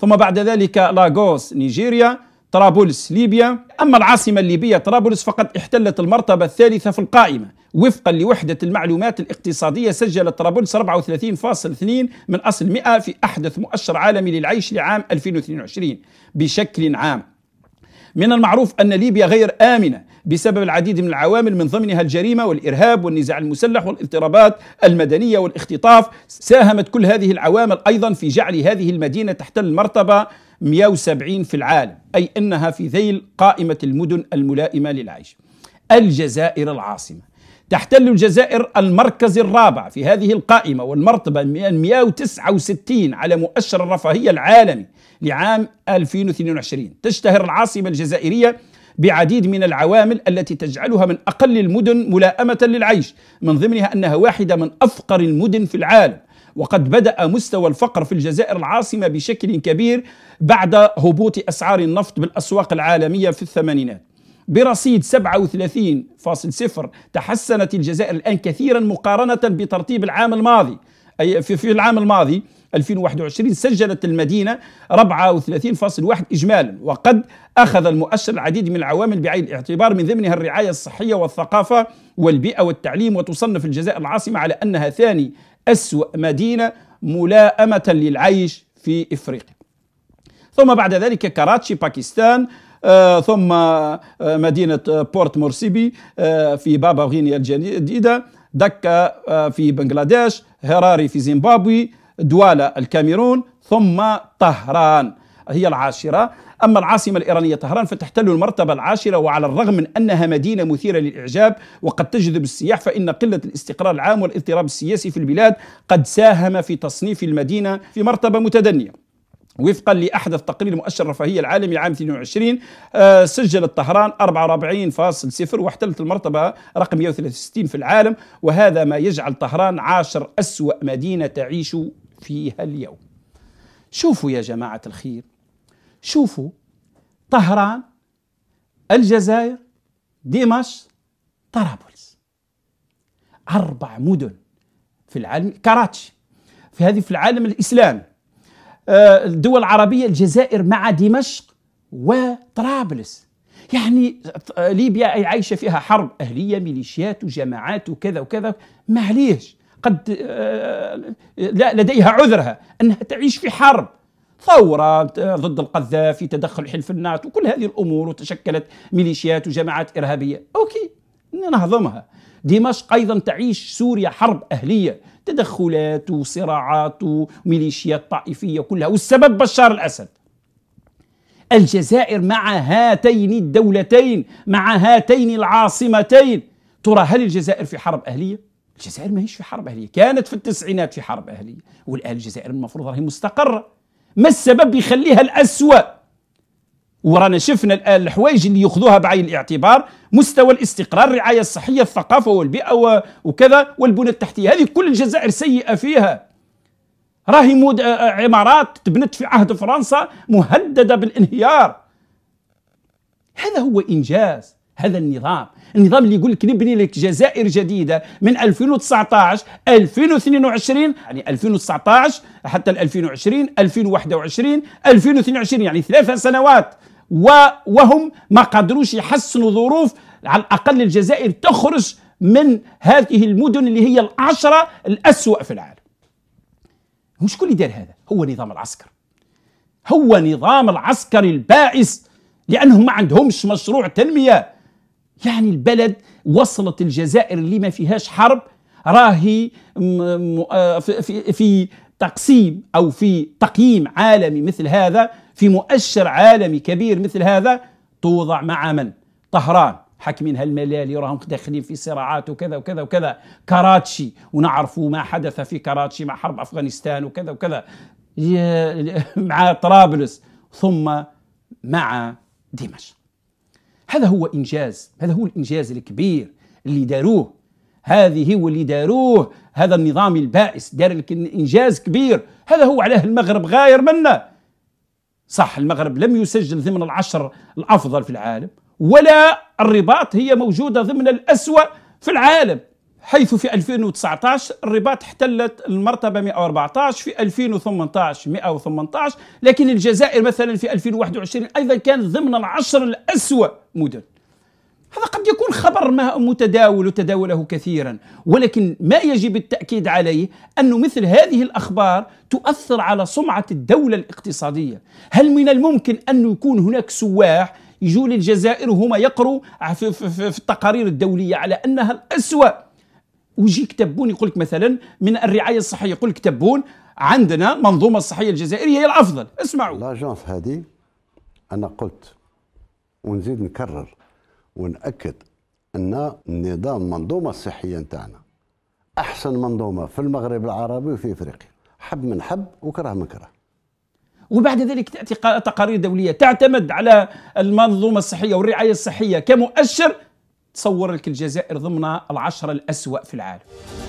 ثم بعد ذلك لاغوس نيجيريا طرابلس ليبيا أما العاصمة الليبية طرابلس فقد احتلت المرتبة الثالثة في القائمة وفقا لوحدة المعلومات الاقتصادية سجلت طرابلس 34.2 من أصل 100 في أحدث مؤشر عالمي للعيش لعام 2022 بشكل عام من المعروف أن ليبيا غير آمنة بسبب العديد من العوامل من ضمنها الجريمه والارهاب والنزاع المسلح والاضطرابات المدنيه والاختطاف ساهمت كل هذه العوامل ايضا في جعل هذه المدينه تحتل المرتبه 170 في العالم اي انها في ذيل قائمه المدن الملائمه للعيش. الجزائر العاصمه تحتل الجزائر المركز الرابع في هذه القائمة والمرتبة 169 على مؤشر الرفاهية العالمي لعام 2022 تشتهر العاصمة الجزائرية بعديد من العوامل التي تجعلها من أقل المدن ملاءمة للعيش من ضمنها أنها واحدة من أفقر المدن في العالم وقد بدأ مستوى الفقر في الجزائر العاصمة بشكل كبير بعد هبوط أسعار النفط بالأسواق العالمية في الثمانينات برصيد 37.0 تحسنت الجزائر الآن كثيرا مقارنة بترتيب العام الماضي أي في العام الماضي 2021 سجلت المدينة 34.1 إجمالا وقد أخذ المؤشر العديد من العوامل بعين الاعتبار من ضمنها الرعاية الصحية والثقافة والبيئة والتعليم وتصنف الجزائر العاصمة على أنها ثاني أسوأ مدينة ملائمة للعيش في إفريقيا ثم بعد ذلك كراتشي باكستان آه ثم آه مدينة آه بورت مورسيبي آه، في بابا غينيا الجديدة دكا آه، في بنغلاديش هراري في زيمبابوي دوالا الكاميرون ثم طهران هي العاشرة أما العاصمة الإيرانية طهران فتحتل المرتبة العاشرة وعلى الرغم من أنها مدينة مثيرة للإعجاب وقد تجذب السياح فإن قلة الاستقرار العام والاضطراب السياسي في البلاد قد ساهم في تصنيف المدينة في مرتبة متدنية وفقا لاحدث تقرير مؤشر الرفاهيه العالمي عام 22 آه، سجلت طهران 44.0 واحتلت المرتبه رقم 163 في العالم وهذا ما يجعل طهران عاشر اسوا مدينه تعيش فيها اليوم شوفوا يا جماعة الخير شوفوا طهران الجزائر دمشق طرابلس أربع مدن في العالم كراتشي في هذه في العالم الإسلامي آه، الدول العربية الجزائر مع دمشق وطرابلس يعني ليبيا عايشة فيها حرب أهلية ميليشيات وجماعات وكذا وكذا معليش قد آه، آه، لديها عذرها أنها تعيش في حرب ثورة آه، ضد القذافي تدخل حلف الناتو وكل هذه الأمور وتشكلت ميليشيات وجماعات إرهابية أوكي نهضمها دمشق أيضا تعيش سوريا حرب أهلية تدخلات وصراعات وميليشيات طائفية كلها والسبب بشار الأسد الجزائر مع هاتين الدولتين مع هاتين العاصمتين ترى هل الجزائر في حرب أهلية؟ الجزائر ماهيش في حرب اهليه كانت في التسعينات في حرب اهليه والان الجزائر المفروض راهي مستقره ما السبب يخليها الاسوا ورانا شفنا الان الحوايج اللي ياخذوها بعين الاعتبار مستوى الاستقرار الرعايه الصحيه الثقافه والبيئه وكذا والبنى التحتيه هذه كل الجزائر سيئه فيها راهي مود آه، آه، عمارات تبنت في عهد فرنسا مهدده بالانهيار هذا هو انجاز هذا النظام النظام اللي يقول لك نبني لك جزائر جديده من 2019 2022 يعني 2019 حتى 2020 2021 2022 يعني ثلاث سنوات وهم ما قدروش يحسنوا ظروف على الاقل الجزائر تخرج من هذه المدن اللي هي العشره الاسوأ في العالم مش كل دار هذا هو نظام العسكر هو نظام العسكر البائس لانهم ما عندهمش مشروع تنميه يعني البلد وصلت الجزائر اللي ما فيهاش حرب راهي آه، في, في تقسيم أو في تقييم عالمي مثل هذا في مؤشر عالمي كبير مثل هذا توضع مع من؟ طهران حاكمينها الملالي راهم داخلين في صراعات وكذا وكذا وكذا كراتشي ونعرفوا ما حدث في كراتشي مع حرب أفغانستان وكذا وكذا مع طرابلس ثم مع دمشق هذا هو إنجاز هذا هو الإنجاز الكبير اللي داروه هذه هو اللي داروه هذا النظام البائس دار لك إنجاز كبير هذا هو علاه المغرب غاير منه صح المغرب لم يسجل ضمن العشر الأفضل في العالم ولا الرباط هي موجودة ضمن الأسوأ في العالم حيث في 2019 الرباط احتلت المرتبة 114 في 2018 118 لكن الجزائر مثلا في 2021 أيضا كانت ضمن العشر الأسوأ مدن هذا قد يكون خبر ما متداول وتداوله كثيرا ولكن ما يجب التأكيد عليه أن مثل هذه الأخبار تؤثر على سمعة الدولة الاقتصادية هل من الممكن أن يكون هناك سواح يجوا للجزائر وهما يقروا في التقارير الدولية على أنها الأسوأ ويجي تبون يقول لك مثلا من الرعايه الصحيه يقول لك تبون عندنا منظومه الصحيه الجزائريه هي الافضل اسمعوا لاجونس هذه انا قلت ونزيد نكرر ونأكد ان نظام المنظومه الصحيه نتاعنا احسن منظومه في المغرب العربي وفي افريقيا حب من حب وكره من كره وبعد ذلك تأتي تقارير دولية تعتمد على المنظومة الصحية والرعاية الصحية كمؤشر تصور لك الجزائر ضمن العشرة الأسوأ في العالم